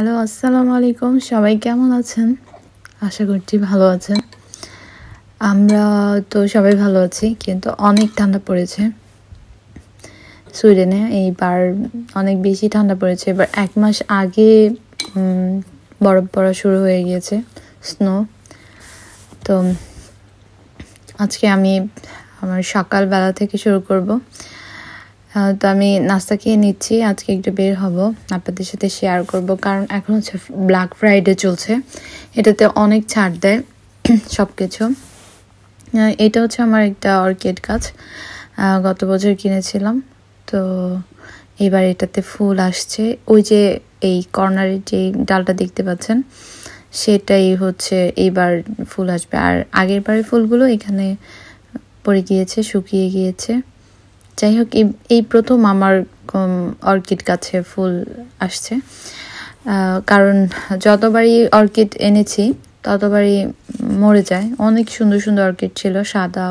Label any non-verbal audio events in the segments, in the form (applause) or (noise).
hello আসসালামু আলাইকুম সবাই কেমন আছেন আশা করছি ভালো আছেন আমরা তো সবাই ভালো আছি কিন্তু অনেক ঠান্ডা পড়েছে সুইডেনে এইবার অনেক বেশি ঠান্ডা পড়েছে এবার এক মাস আগে বরফ পড়া শুরু হয়ে গিয়েছে স্নো তো আজকে আমি আমার সকালবেলা থেকে শুরু করব তো আমি নাস্তা খেয়ে নিচ্ছি আজকে একটু বের হব আপনাদের সাথে শেয়ার করব কারণ এখন হচ্ছে ব্ল্যাক ফ্রাইডে চলছে এটাতে অনেক ছাড় দেয় (clears throat) সব কিছু এটা হচ্ছে আমার একটা অর্কিড গাছ গত বছর কিনেছিলাম তো এবার এটাতে ফুল আসছে ওই যে এই কর্নারের যে ডালটা দেখতে পাচ্ছেন সেটাই হচ্ছে এইবার ফুল আসবে আর আগের বারের ফুলগুলো এখানে পড়ে গিয়েছে শুকিয়ে গিয়েছে যাই হোক এই প্রথম আমার অর্কিড গাছে ফুল আসছে কারণ যতবারই অর্কিড এনেছি ততবারই মরে যায় অনেক সুন্দর সুন্দর অর্কিড ছিল সাদা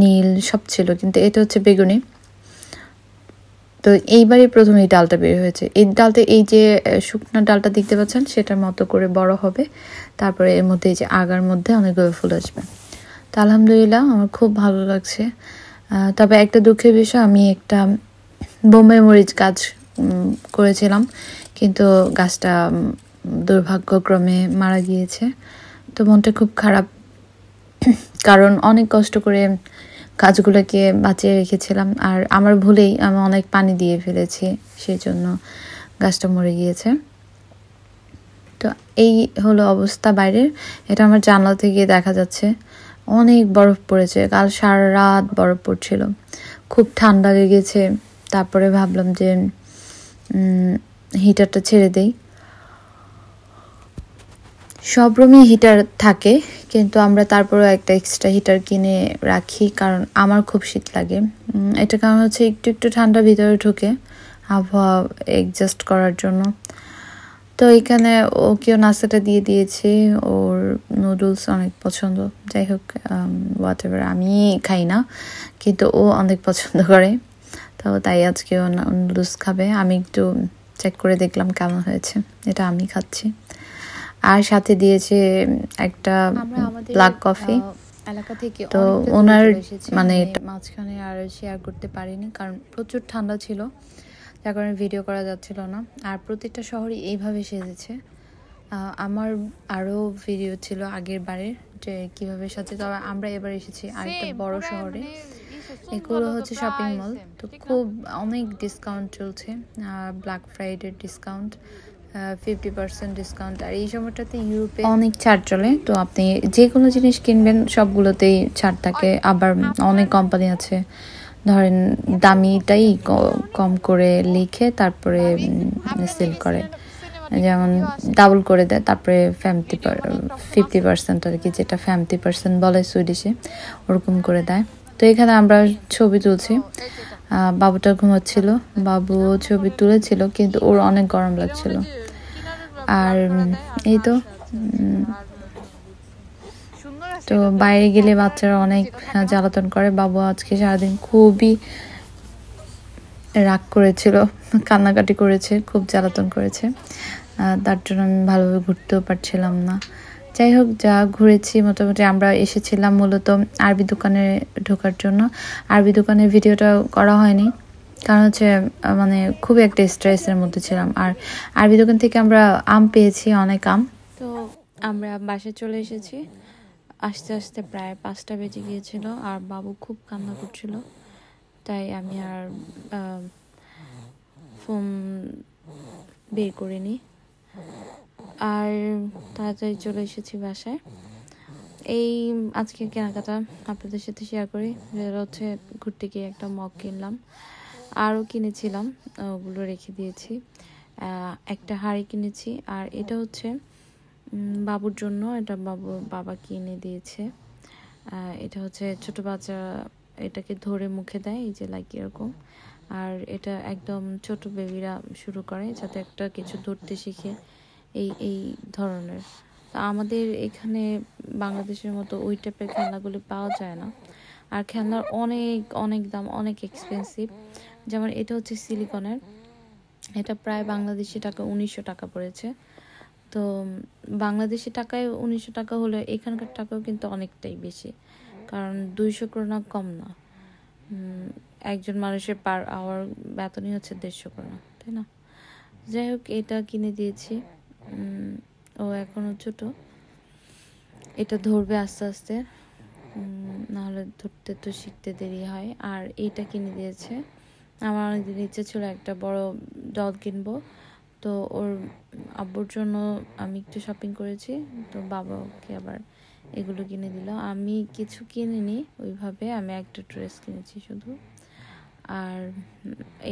নীল সব ছিল কিন্তু এটা হচ্ছে বেগুনি তো এইবারই প্রথম এই ডালটা বের হয়েছে এই ডালতে এই যে শুকনো ডালটা দেখতে পাচ্ছেন সেটার মতো করে বড় হবে তারপরে এর মধ্যে এই যে আগার মধ্যে অনেকগুলো ফুল আসবে তো আলহামদুলিল্লাহ আমার খুব ভালো লাগছে তবে একটা দুঃখের বিষয় আমি একটা বোম্বে মরিচ গাছ করেছিলাম কিন্তু গাছটা দুর্ভাগ্যক্রমে মারা গিয়েছে তো মনটা খুব খারাপ (clears throat) কারণ অনেক কষ্ট করে গাছগুলোকে বাঁচিয়ে রেখেছিলাম আর আমার ভুলেই আমি অনেক পানি দিয়ে ফেলেছি সেই জন্য গাছটা মরে গিয়েছে তো এই হলো অবস্থা বাইরের এটা আমার জানলা থেকে দেখা যাচ্ছে অনেক বরফ পড়েছে কাল সারা রাত বরফ পড়ছিল খুব ঠান্ডা লেগেছে তারপরে ভাবলাম যে হিটারটা ছেড়ে দেই সব রুমে হিটার থাকে কিন্তু আমরা তারপরেও একটা এক্সট্রা হিটার কিনে রাখি কারণ আমার খুব শীত লাগে এটা কারণ হচ্ছে একটু একটু ঠান্ডা ভিতরে ঢুকে আবহাওয়া অ্যাডজাস্ট করার জন্য তো এখানে ওকেও নাস্তাটা দিয়ে দিয়েছি ওর নুডলস অনেক পছন্দ যাই হোক হোয়াট এভার আমি খাই না কিন্তু ও অনেক পছন্দ করে তো তাই আজকে ও নুডলস খাবে আমি একটু চেক করে দেখলাম কেমন হয়েছে এটা আমি খাচ্ছি আর সাথে দিয়েছে একটা ব্ল্যাক কফি এলাকা থেকে তো ওনার মানে মাঝখানে আর শেয়ার করতে পারিনি কারণ প্রচুর ঠান্ডা ছিল যার কারণে ভিডিও করা যাচ্ছিল না আর প্রত্যেকটা শহরই এইভাবে সেজেছে আমার আরও ভিডিও ছিল আগের বারের যে কীভাবে সাজে তবে আমরা এবার এসেছি আরেকটা বড় মানে শহরে এগুলো হচ্ছে শপিং মল তো খুব অনেক ডিসকাউন্ট চলছে Black Friday discount fifty percent discount আর এই সময়টাতে ইউরোপে অনেক ছাড় চলে তো আপনি যে কোনো জিনিস কিনবেন সবগুলোতেই ছাড় থাকে আবার অনেক কোম্পানি আছে ধরেন দামিটাই কম করে লিখে তারপরে সেল করে যেমন ডাবল করে দেয় তারপরে ফ্যামতি ফিফটি পার্সেন্ট আর কি যেটা ফ্যামতি পার্সেন্ট বলে সুইডিশে ওরকম করে দেয় তো এখানে আমরা ছবি তুলছি বাবুটা ঘুমাচ্ছিল বাবু ছবি তুলেছিল কিন্তু ওর অনেক গরম লাগছিল আর এই তো তো বাইরে গেলে বাচ্চারা অনেক জ্বালাতন করে বাবু আজকে সারাদিন খুবই রাগ করেছিল কান্নাকাটি করেছে খুব জ্বালাতন করেছে তার জন্য আমি ভালোভাবে ঘুরতেও পারছিলাম না যাই হোক যা ঘুরেছি মোটামুটি আমরা এসেছিলাম মূলত আরবি দোকানে ঢোকার জন্য আরবি দোকানের ভিডিওটা করা হয়নি কারণ হচ্ছে মানে খুব একটা স্ট্রেসের মধ্যে ছিলাম আর আরবি দোকান থেকে আমরা আম পেয়েছি অনেক আম তো আমরা বাসে চলে এসেছি আস্তে আস্তে প্রায় পাঁচটা বেজে গিয়েছিল আর বাবু খুব কান্না করছিল তাই আমি আর ফোন বের করিনি আর তাড়াতাড়ি চলে এসেছি বাসায় এই আজকে কেনাকাটা আপনাদের সাথে শেয়ার করি যেটা হচ্ছে ঘুরতে গিয়ে একটা মগ কিনলাম আরও কিনেছিলাম ওগুলো রেখে দিয়েছি একটা হাড়ি কিনেছি আর এটা হচ্ছে বাবুর জন্য এটা বাবু বাবা কিনে দিয়েছে এটা হচ্ছে ছোট বাচ্চা এটাকে ধরে মুখে দেয় এই যে লাইক এরকম আর এটা একদম ছোট বেবিরা শুরু করে যাতে একটা কিছু ধরতে শিখে এই এই ধরনের আমাদের এখানে বাংলাদেশের মতো ওই টাইপের খেলনাগুলি পাওয়া যায় না আর খেলনার অনেক অনেক দাম অনেক এক্সপেন্সিভ যেমন এটা হচ্ছে সিলিকনের এটা প্রায় বাংলাদেশি টাকা উনিশশো টাকা পড়েছে তো বাংলাদেশি টাকায় উনিশশো টাকা হলে এখানকার টাকাও কিন্তু অনেকটাই বেশি কারণ দুইশো করোনা কম না একজন মানুষের পার আওয়ার বেতনই হচ্ছে দেড়শো করোনা তাই না যাই হোক এটা কিনে দিয়েছি ও এখনও ছোট এটা ধরবে আস্তে আস্তে নাহলে ধরতে তো শিখতে দেরি হয় আর এইটা কিনে দিয়েছে আমার অনেকদিন ইচ্ছে ছিল একটা বড় ডল কিনবো তো ওর আব্বুর জন্য আমি একটু শপিং করেছি তো বাবাকে আবার এগুলো কিনে দিল আমি কিছু কিনিনি ওইভাবে আমি একটা ড্রেস কিনেছি শুধু আর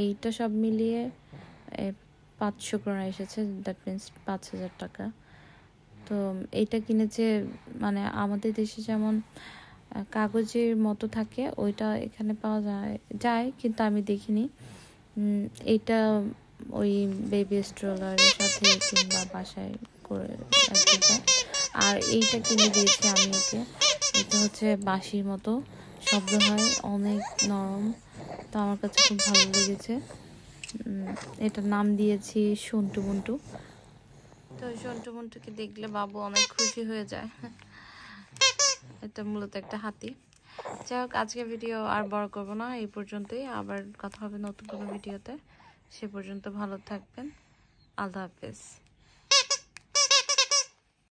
এইটা সব মিলিয়ে পাঁচশো ক্রোনা এসেছে দ্যাট মিন্স পাঁচ হাজার টাকা তো এইটা কিনেছে মানে আমাদের দেশে যেমন কাগজের মতো থাকে ওইটা এখানে পাওয়া যায় যায় কিন্তু আমি দেখিনি এইটা ওই বেবি স্ট্রোলারের সাথে কিংবা বাসায় করে আর এইটা কিনে দিয়েছি আমি ওকে এটা হচ্ছে বাঁশির মতো শব্দ হয় অনেক নরম তো আমার কাছে খুব ভালো লেগেছে এটার নাম দিয়েছি সন্টু মন্টু তো সন্টু মন্টুকে দেখলে বাবু অনেক খুশি হয়ে যায় এটা মূলত একটা হাতি যাই হোক আজকে ভিডিও আর বড় করবো না এই পর্যন্তই আবার কথা হবে নতুন কোনো ভিডিওতে সে পর্যন্ত ভালো থাকবেন আল্লাহ হাফেজ